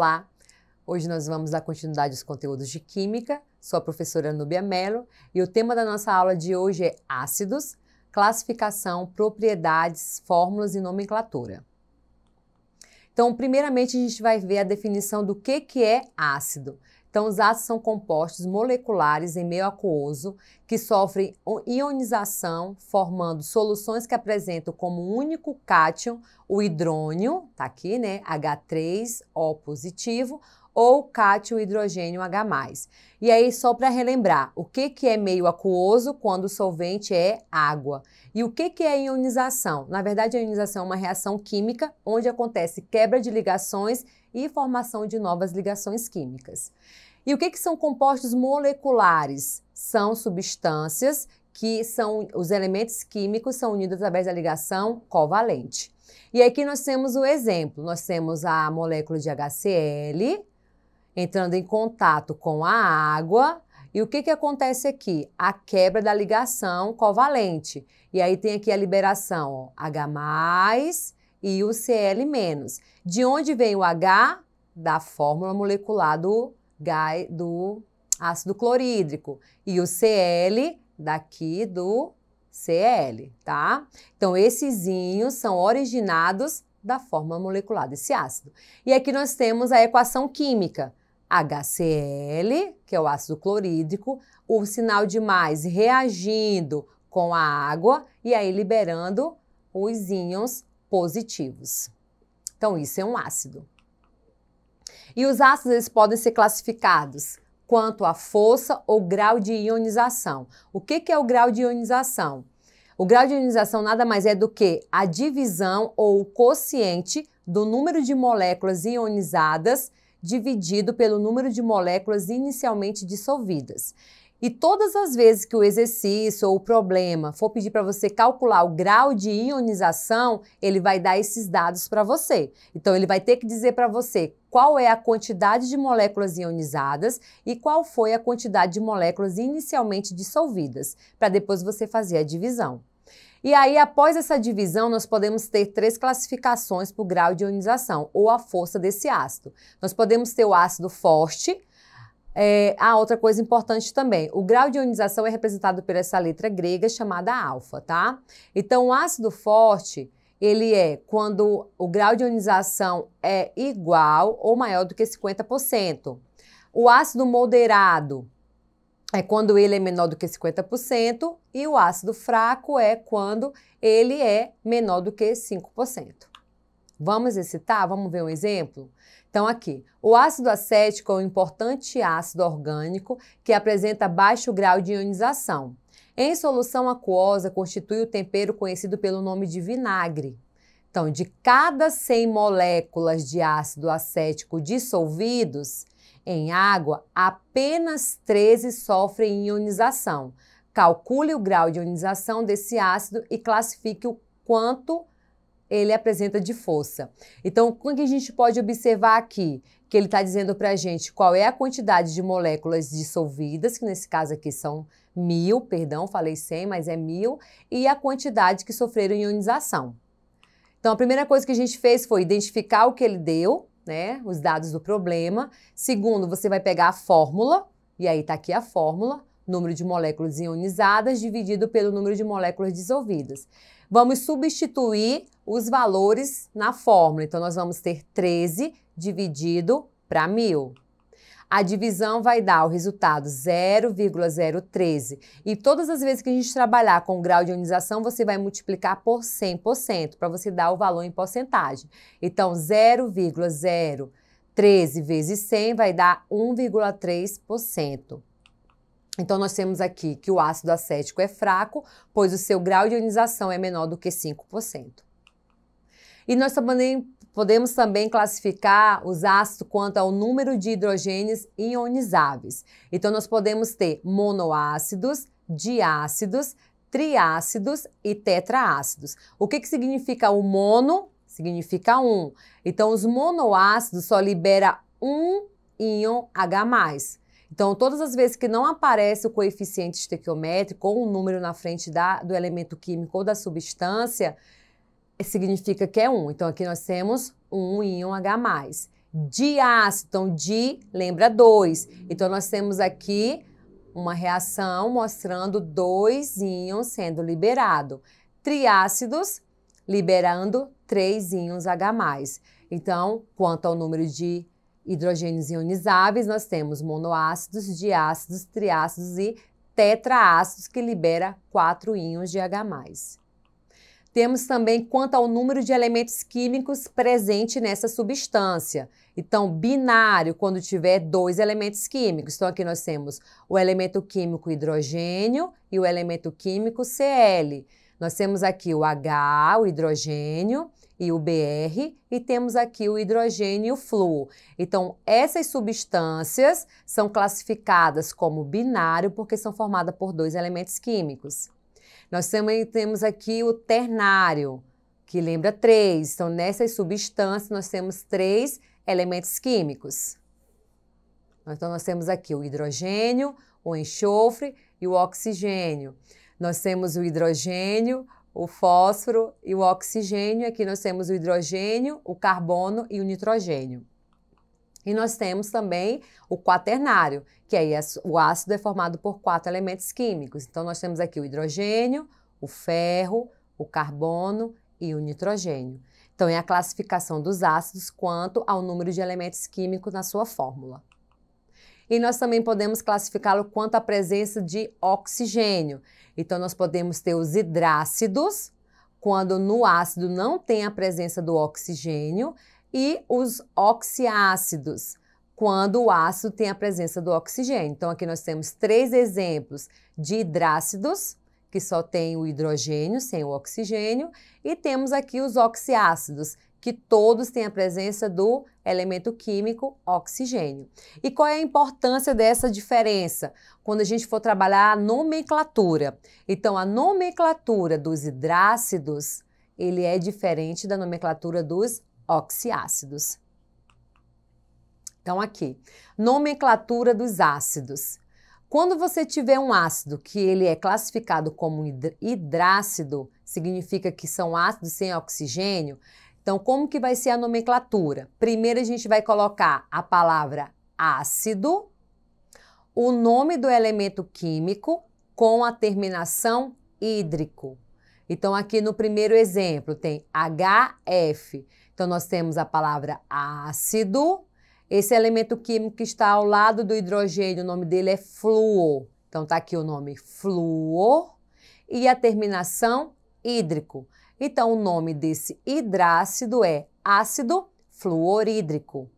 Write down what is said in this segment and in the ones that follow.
Olá! Hoje nós vamos dar continuidade aos conteúdos de Química. Sou a professora Núbia Mello e o tema da nossa aula de hoje é ácidos, classificação, propriedades, fórmulas e nomenclatura. Então, primeiramente, a gente vai ver a definição do que, que é ácido. Então, os ácidos são compostos moleculares em meio aquoso que sofrem ionização, formando soluções que apresentam como único cátion o hidrônio, tá aqui, né? H3O positivo ou cátion hidrogênio H+. E aí, só para relembrar, o que, que é meio aquoso quando o solvente é água? E o que, que é ionização? Na verdade, a ionização é uma reação química onde acontece quebra de ligações e formação de novas ligações químicas. E o que, que são compostos moleculares? São substâncias que são os elementos químicos são unidos através da ligação covalente. E aqui nós temos o exemplo, nós temos a molécula de HCl entrando em contato com a água, e o que, que acontece aqui? A quebra da ligação covalente. E aí tem aqui a liberação ó, H+, e o Cl-. De onde vem o H? Da fórmula molecular do, do ácido clorídrico. E o Cl daqui do Cl, tá? Então, esses íons são originados da fórmula molecular desse ácido. E aqui nós temos a equação química. HCl, que é o ácido clorídrico, o sinal de mais reagindo com a água e aí liberando os íons positivos. Então, isso é um ácido. E os ácidos eles podem ser classificados quanto à força ou grau de ionização. O que, que é o grau de ionização? O grau de ionização nada mais é do que a divisão ou o quociente do número de moléculas ionizadas dividido pelo número de moléculas inicialmente dissolvidas. E todas as vezes que o exercício ou o problema for pedir para você calcular o grau de ionização, ele vai dar esses dados para você. Então ele vai ter que dizer para você qual é a quantidade de moléculas ionizadas e qual foi a quantidade de moléculas inicialmente dissolvidas, para depois você fazer a divisão. E aí, após essa divisão, nós podemos ter três classificações por grau de ionização ou a força desse ácido. Nós podemos ter o ácido forte, é, a outra coisa importante também, o grau de ionização é representado por essa letra grega chamada alfa, tá? Então, o ácido forte, ele é quando o grau de ionização é igual ou maior do que 50%. O ácido moderado é quando ele é menor do que 50% e o ácido fraco é quando ele é menor do que 5%. Vamos excitar? Vamos ver um exemplo? Então, aqui, o ácido acético é um importante ácido orgânico que apresenta baixo grau de ionização. Em solução aquosa, constitui o tempero conhecido pelo nome de vinagre. Então, de cada 100 moléculas de ácido acético dissolvidos em água, apenas 13 sofrem ionização. Calcule o grau de ionização desse ácido e classifique o quanto ele apresenta de força. Então, o que a gente pode observar aqui? Que ele está dizendo para a gente qual é a quantidade de moléculas dissolvidas, que nesse caso aqui são mil, perdão, falei 100, mas é mil, e a quantidade que sofreram ionização. Então, a primeira coisa que a gente fez foi identificar o que ele deu, né, os dados do problema. Segundo, você vai pegar a fórmula, e aí está aqui a fórmula, número de moléculas ionizadas dividido pelo número de moléculas dissolvidas. Vamos substituir os valores na fórmula. Então, nós vamos ter 13 dividido para 1.000. A divisão vai dar o resultado 0,013. E todas as vezes que a gente trabalhar com o grau de ionização, você vai multiplicar por 100%, para você dar o valor em porcentagem. Então, 0,013 vezes 100 vai dar 1,3%. Então, nós temos aqui que o ácido acético é fraco, pois o seu grau de ionização é menor do que 5%. E nós também podemos também classificar os ácidos quanto ao número de hidrogênios ionizáveis. Então, nós podemos ter monoácidos, diácidos, triácidos e tetraácidos. O que, que significa o mono? Significa um. Então, os monoácidos só libera um íon H+. Então, todas as vezes que não aparece o coeficiente estequiométrico ou um número na frente da, do elemento químico ou da substância, significa que é 1. Então, aqui nós temos um íon H+. Diácido, então di lembra 2. Então, nós temos aqui uma reação mostrando dois íons sendo liberado. Triácidos liberando três íons H+. Então, quanto ao número de hidrogênios ionizáveis, nós temos monoácidos, diácidos, triácidos e tetraácidos, que libera quatro íons de H+. Temos também quanto ao número de elementos químicos presente nessa substância. Então, binário, quando tiver dois elementos químicos. Então, aqui nós temos o elemento químico hidrogênio e o elemento químico Cl. Nós temos aqui o H, o hidrogênio, e o BR, e temos aqui o hidrogênio e o flúor. Então, essas substâncias são classificadas como binário porque são formadas por dois elementos químicos. Nós também temos aqui o ternário, que lembra três. Então, nessas substâncias, nós temos três elementos químicos. Então, nós temos aqui o hidrogênio, o enxofre e o oxigênio. Nós temos o hidrogênio, o fósforo e o oxigênio. Aqui nós temos o hidrogênio, o carbono e o nitrogênio. E nós temos também o quaternário, que aí é, o ácido é formado por quatro elementos químicos. Então, nós temos aqui o hidrogênio, o ferro, o carbono e o nitrogênio. Então, é a classificação dos ácidos quanto ao número de elementos químicos na sua fórmula. E nós também podemos classificá-lo quanto à presença de oxigênio. Então, nós podemos ter os hidrácidos, quando no ácido não tem a presença do oxigênio, e os oxiácidos, quando o ácido tem a presença do oxigênio. Então, aqui nós temos três exemplos de hidrácidos, que só tem o hidrogênio, sem o oxigênio, e temos aqui os oxiácidos, que todos têm a presença do elemento químico oxigênio. E qual é a importância dessa diferença quando a gente for trabalhar a nomenclatura? Então, a nomenclatura dos hidrácidos ele é diferente da nomenclatura dos oxiácidos. Então, aqui, nomenclatura dos ácidos. Quando você tiver um ácido que ele é classificado como hidrácido, significa que são ácidos sem oxigênio. Então, como que vai ser a nomenclatura? Primeiro a gente vai colocar a palavra ácido, o nome do elemento químico com a terminação hídrico. Então, aqui no primeiro exemplo tem HF. Então, nós temos a palavra ácido. Esse elemento químico que está ao lado do hidrogênio, o nome dele é flúor. Então, está aqui o nome flúor e a terminação hídrico. Então, o nome desse hidrácido é ácido fluorídrico.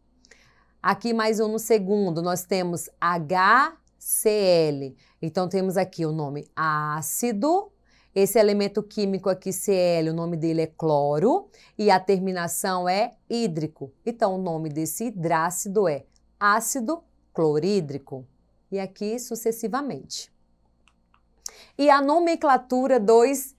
Aqui mais um no segundo, nós temos HCl. Então, temos aqui o nome ácido esse elemento químico aqui, Cl, o nome dele é cloro e a terminação é hídrico. Então, o nome desse hidrácido é ácido clorídrico. E aqui sucessivamente. E a nomenclatura dos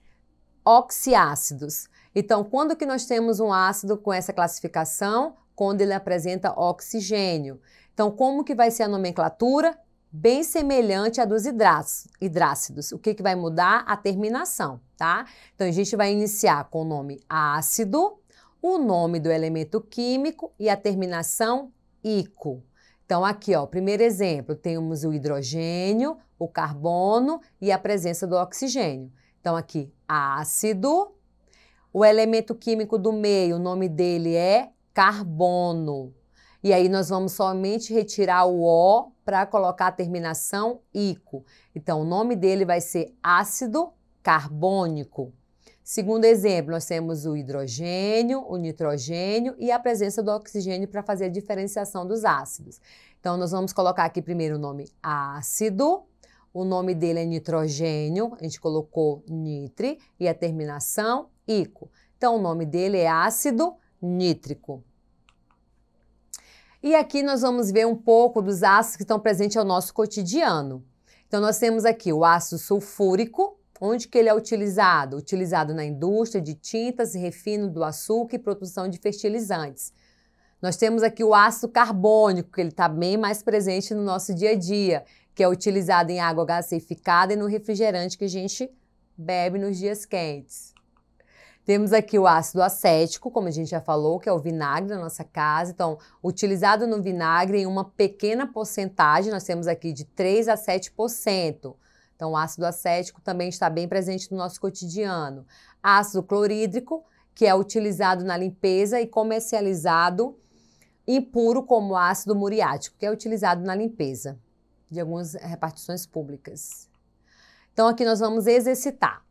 oxiácidos. Então, quando que nós temos um ácido com essa classificação? Quando ele apresenta oxigênio. Então, como que vai ser a nomenclatura? bem semelhante à dos hidrácidos. O que, que vai mudar? A terminação, tá? Então, a gente vai iniciar com o nome ácido, o nome do elemento químico e a terminação ico. Então, aqui, ó, primeiro exemplo, temos o hidrogênio, o carbono e a presença do oxigênio. Então, aqui, ácido. O elemento químico do meio, o nome dele é carbono. E aí nós vamos somente retirar o O para colocar a terminação ico. Então, o nome dele vai ser ácido carbônico. Segundo exemplo, nós temos o hidrogênio, o nitrogênio e a presença do oxigênio para fazer a diferenciação dos ácidos. Então, nós vamos colocar aqui primeiro o nome ácido, o nome dele é nitrogênio, a gente colocou nitre e a terminação ico. Então, o nome dele é ácido nítrico. E aqui nós vamos ver um pouco dos ácidos que estão presentes ao nosso cotidiano. Então nós temos aqui o ácido sulfúrico, onde que ele é utilizado? Utilizado na indústria de tintas, refino do açúcar e produção de fertilizantes. Nós temos aqui o ácido carbônico, que ele está bem mais presente no nosso dia a dia, que é utilizado em água gaseificada e no refrigerante que a gente bebe nos dias quentes. Temos aqui o ácido acético, como a gente já falou, que é o vinagre da nossa casa. Então, utilizado no vinagre em uma pequena porcentagem, nós temos aqui de 3 a 7%. Então, o ácido acético também está bem presente no nosso cotidiano. Ácido clorídrico, que é utilizado na limpeza e comercializado impuro como ácido muriático, que é utilizado na limpeza de algumas repartições públicas. Então, aqui nós vamos exercitar.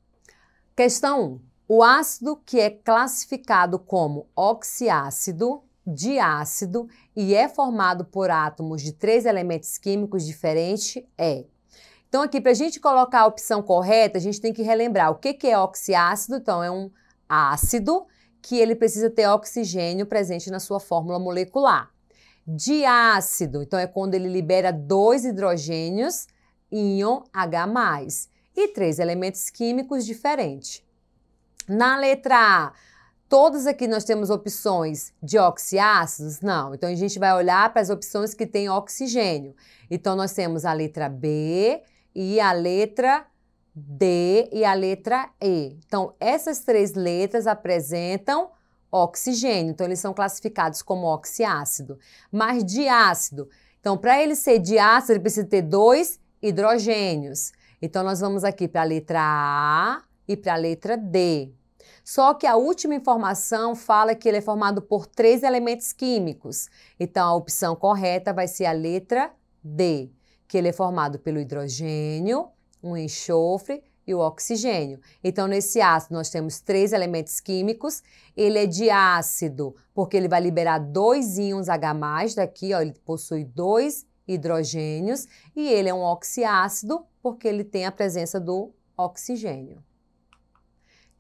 Questão 1. O ácido que é classificado como oxiácido, diácido e é formado por átomos de três elementos químicos diferentes é. Então aqui para a gente colocar a opção correta, a gente tem que relembrar o que, que é oxiácido. Então é um ácido que ele precisa ter oxigênio presente na sua fórmula molecular. Diácido, então é quando ele libera dois hidrogênios, íon H+, e três elementos químicos diferentes. Na letra A, todas aqui nós temos opções de oxiácidos? Não. Então a gente vai olhar para as opções que têm oxigênio. Então nós temos a letra B e a letra D e a letra E. Então essas três letras apresentam oxigênio. Então eles são classificados como oxiácido. Mas diácido. Então para ele ser diácido ele precisa ter dois hidrogênios. Então nós vamos aqui para a letra A e para a letra D. Só que a última informação fala que ele é formado por três elementos químicos. Então a opção correta vai ser a letra D, que ele é formado pelo hidrogênio, um enxofre e o oxigênio. Então, nesse ácido, nós temos três elementos químicos. Ele é diácido, porque ele vai liberar dois íons H+, daqui, ó, ele possui dois hidrogênios. E ele é um oxiácido, porque ele tem a presença do oxigênio.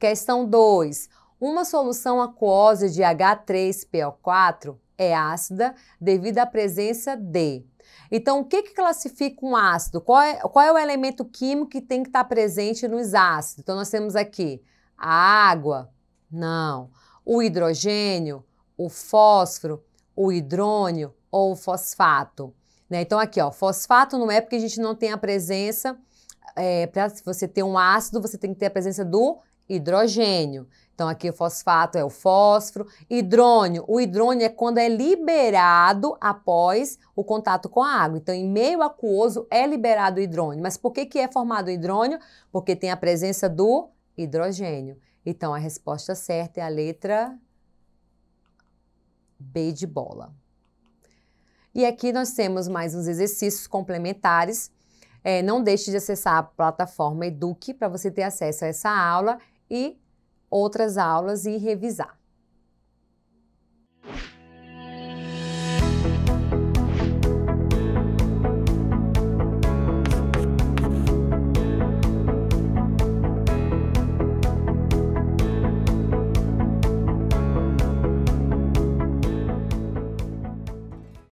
Questão 2. Uma solução aquosa de H3PO4 é ácida devido à presença de. Então, o que, que classifica um ácido? Qual é, qual é o elemento químico que tem que estar presente nos ácidos? Então, nós temos aqui a água, não. O hidrogênio, o fósforo, o hidrônio ou o fosfato. Né? Então, aqui, ó, fosfato não é porque a gente não tem a presença. É, Para você ter um ácido, você tem que ter a presença do hidrogênio. Então, aqui o fosfato é o fósforo. Hidrônio. O hidrônio é quando é liberado após o contato com a água. Então, em meio aquoso é liberado o hidrônio. Mas por que, que é formado o hidrônio? Porque tem a presença do hidrogênio. Então, a resposta certa é a letra B de bola. E aqui nós temos mais uns exercícios complementares. É, não deixe de acessar a plataforma Eduque para você ter acesso a essa aula e outras aulas e revisar.